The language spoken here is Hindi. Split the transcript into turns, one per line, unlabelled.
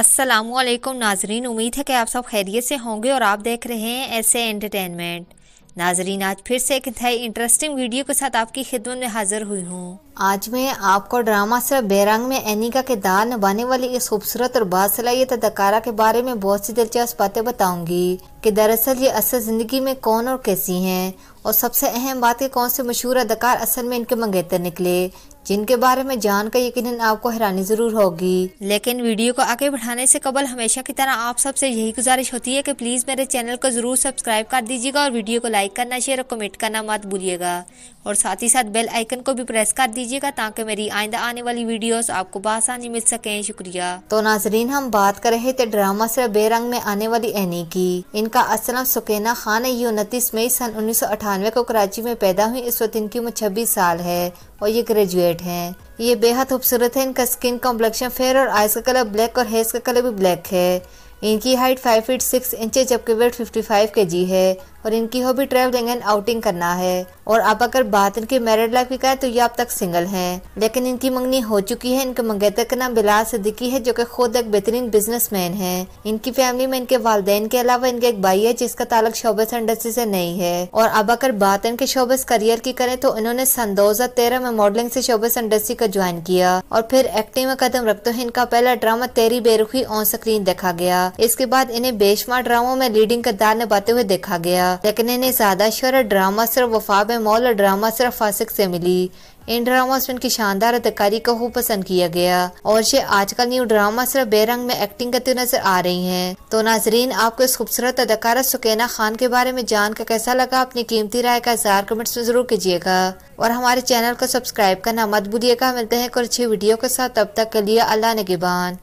असलम नाजरीन उम्मीद है कि आप सब खैरियत से होंगे और आप देख रहे हैं ऐसे एंटरटेनमेंट नाजरीन आज फिर से एक नई इंटरेस्टिंग वीडियो के साथ आपकी खिदमत में हाजिर हुई हूँ आज मैं आपको ड्रामा से बेरंग में एनी का किरदार निभाने वाली इस खूबसूरत और बासलाइत अदकारा के बारे में बहुत सी दिलचस्प बातें बताऊंगी कि दरअसल ये असल ज़िंदगी में कौन और कैसी हैं और सबसे अहम बात कि कौन से मशहूर अदाकार असल में इनके मंगेतर निकले जिनके बारे में जानकर यकीन आपको हैरानी ज़रूर होगी लेकिन वीडियो को आगे बढ़ाने से कबल हमेशा की तरह आप सबसे यही गुजारिश होती है कि प्लीज़ मेरे चैनल को ज़रूर सब्सक्राइब कर दीजिएगा और वीडियो को लाइक करना शेयर और कमेंट करना मत भूलिएगा और साथ ही साथ बेल आइकन को भी प्रेस कर दीजिएगा ताकि मेरी आइंदा आने वाली वीडियो आपको बासानी मिल सकें शुक्रिया तो नाजरीन हम बात कर रहे थे ड्रामा से बेरंग में आने वाली एनी की इन उनका असलम सुकैना खान है ये उनतीस मई सन उन्नीस को कराची में पैदा हुई इस वक्त इनकी उम्र छब्बीस साल है और ये ग्रेजुएट हैं ये बेहद खूबसूरत है इनका स्किन कॉम्प्लेक्शन फेयर और आइज का कलर ब्लैक और हेयर का कलर भी ब्लैक है इनकी height five feet six inch जबकि weight fifty five K G है और इनकी हॉबी ट्रेवलिंग एंड आउटिंग करना है और अब अगर बात इनके मैरिड लाइफ की करें तो ये अब तक सिंगल हैं लेकिन इनकी मंगनी हो चुकी है इनके मंगेतर का नाम बिलास सिद्दीकी है जो कि खुद एक बेहतरीन बिजनेसमैन है इनकी फैमिली में इनके वालदेन के अलावा इनके एक भाई है जिसका ताल्लुक शोबस इंडस्ट्री से नहीं है और अब अगर बात इनके शोबस करियर की करें तो इन्होंने सन दो में मॉडलिंग से शोबस इंडस्ट्री का ज्वाइन किया और फिर एक्टिंग में कदम रखते हुए इनका पहला ड्रामा तेरी बेरुखी ऑन स्क्रीन देखा गया इसके बाद इन्हें बेशमार ड्रामो में लीडिंग किरदार निभाते हुए देखा गया लेकिन इन्हें ज्यादा शहर ड्रामा सिर्फ वफा में मॉल और ड्रामा सिर्फ फासिक से मिली इन ड्रामा से उनकी शानदार अदकारी को खूब पसंद किया गया और ये आजकल न्यू ड्रामा सिर्फ बेरंग में एक्टिंग करती नजर आ रही हैं। तो नाजरीन आपको इस खूबसूरत अदकारा सुकेना खान के बारे में जान कर कैसा लगा अपनी कीमती राय का इजहार कमेंट्स में जरूर कीजिएगा और हमारे चैनल को सब्सक्राइब करना मत भूलिएगा मिलते हैं कुछ अच्छी वीडियो के साथ तब तक के लिए अल्लाह नगेबान